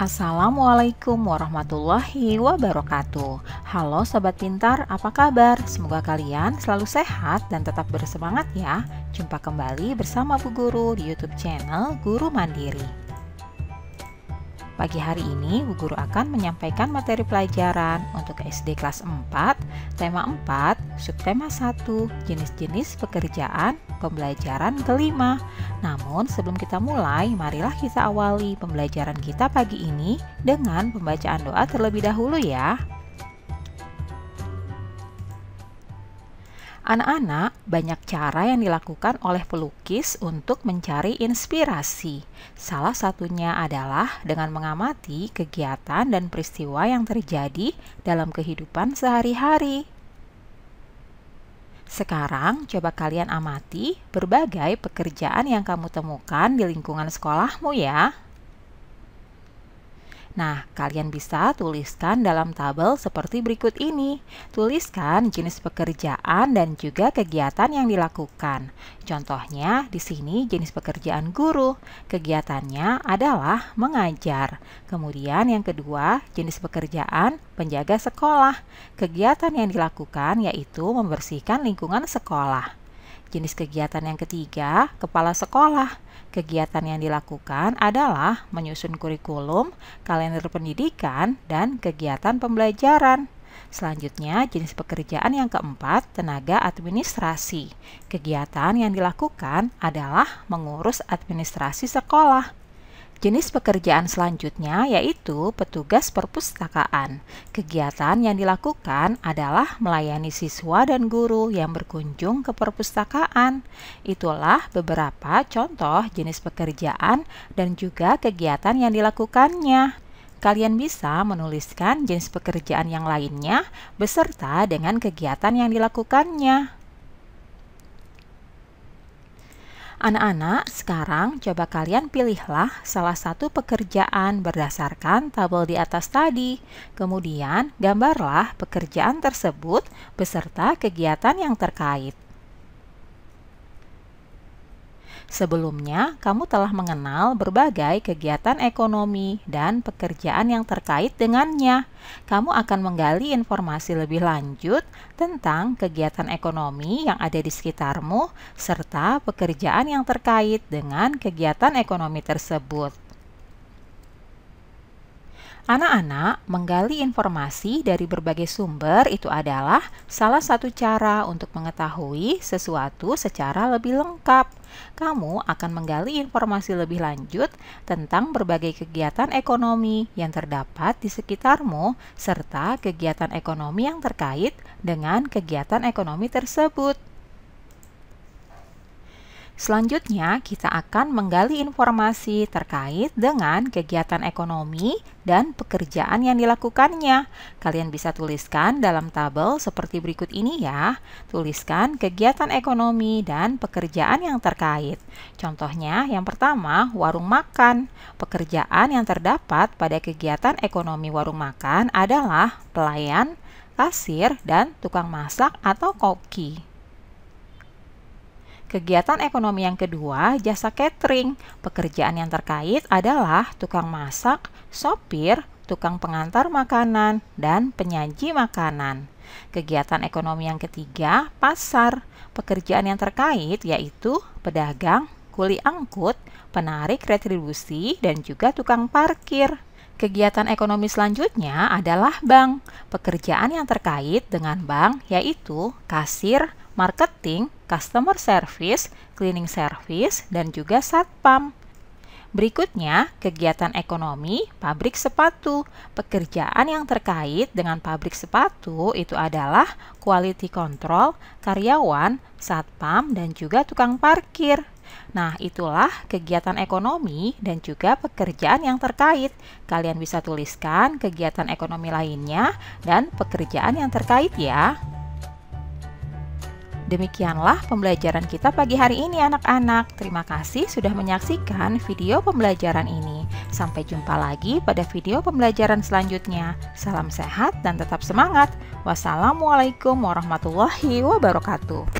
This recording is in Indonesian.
Assalamualaikum warahmatullahi wabarakatuh. Halo sobat pintar, apa kabar? Semoga kalian selalu sehat dan tetap bersemangat ya. Jumpa kembali bersama Bu Guru di YouTube channel Guru Mandiri. Pagi hari ini Bu Guru akan menyampaikan materi pelajaran untuk SD kelas 4, tema 4 subtema 1, jenis-jenis pekerjaan pembelajaran kelima. Namun sebelum kita mulai, marilah kita awali pembelajaran kita pagi ini dengan pembacaan doa terlebih dahulu ya. Anak-anak, banyak cara yang dilakukan oleh pelukis untuk mencari inspirasi. Salah satunya adalah dengan mengamati kegiatan dan peristiwa yang terjadi dalam kehidupan sehari-hari. Sekarang coba kalian amati berbagai pekerjaan yang kamu temukan di lingkungan sekolahmu ya. Nah, kalian bisa tuliskan dalam tabel seperti berikut ini. Tuliskan jenis pekerjaan dan juga kegiatan yang dilakukan. Contohnya, di sini jenis pekerjaan guru. Kegiatannya adalah mengajar. Kemudian yang kedua, jenis pekerjaan penjaga sekolah. Kegiatan yang dilakukan yaitu membersihkan lingkungan sekolah. Jenis kegiatan yang ketiga, kepala sekolah. Kegiatan yang dilakukan adalah menyusun kurikulum, kalender pendidikan, dan kegiatan pembelajaran. Selanjutnya, jenis pekerjaan yang keempat, tenaga administrasi. Kegiatan yang dilakukan adalah mengurus administrasi sekolah. Jenis pekerjaan selanjutnya yaitu petugas perpustakaan. Kegiatan yang dilakukan adalah melayani siswa dan guru yang berkunjung ke perpustakaan. Itulah beberapa contoh jenis pekerjaan dan juga kegiatan yang dilakukannya. Kalian bisa menuliskan jenis pekerjaan yang lainnya beserta dengan kegiatan yang dilakukannya. Anak-anak, sekarang coba kalian pilihlah salah satu pekerjaan berdasarkan tabel di atas tadi. Kemudian, gambarlah pekerjaan tersebut beserta kegiatan yang terkait. Sebelumnya, kamu telah mengenal berbagai kegiatan ekonomi dan pekerjaan yang terkait dengannya. Kamu akan menggali informasi lebih lanjut tentang kegiatan ekonomi yang ada di sekitarmu serta pekerjaan yang terkait dengan kegiatan ekonomi tersebut. Anak-anak menggali informasi dari berbagai sumber itu adalah salah satu cara untuk mengetahui sesuatu secara lebih lengkap. Kamu akan menggali informasi lebih lanjut tentang berbagai kegiatan ekonomi yang terdapat di sekitarmu, serta kegiatan ekonomi yang terkait dengan kegiatan ekonomi tersebut. Selanjutnya, kita akan menggali informasi terkait dengan kegiatan ekonomi dan pekerjaan yang dilakukannya. Kalian bisa tuliskan dalam tabel seperti berikut ini ya. Tuliskan kegiatan ekonomi dan pekerjaan yang terkait. Contohnya, yang pertama, warung makan. Pekerjaan yang terdapat pada kegiatan ekonomi warung makan adalah pelayan, kasir, dan tukang masak atau koki. Kegiatan ekonomi yang kedua, jasa catering. Pekerjaan yang terkait adalah tukang masak, sopir, tukang pengantar makanan, dan penyaji makanan. Kegiatan ekonomi yang ketiga, pasar. Pekerjaan yang terkait yaitu pedagang, kuli angkut, penarik retribusi, dan juga tukang parkir. Kegiatan ekonomi selanjutnya adalah bank. Pekerjaan yang terkait dengan bank yaitu kasir, marketing, customer service, cleaning service, dan juga satpam. Berikutnya, kegiatan ekonomi pabrik sepatu. Pekerjaan yang terkait dengan pabrik sepatu itu adalah quality control, karyawan, satpam, dan juga tukang parkir. Nah, itulah kegiatan ekonomi dan juga pekerjaan yang terkait. Kalian bisa tuliskan kegiatan ekonomi lainnya dan pekerjaan yang terkait, ya. Demikianlah pembelajaran kita pagi hari ini anak-anak. Terima kasih sudah menyaksikan video pembelajaran ini. Sampai jumpa lagi pada video pembelajaran selanjutnya. Salam sehat dan tetap semangat. Wassalamualaikum warahmatullahi wabarakatuh.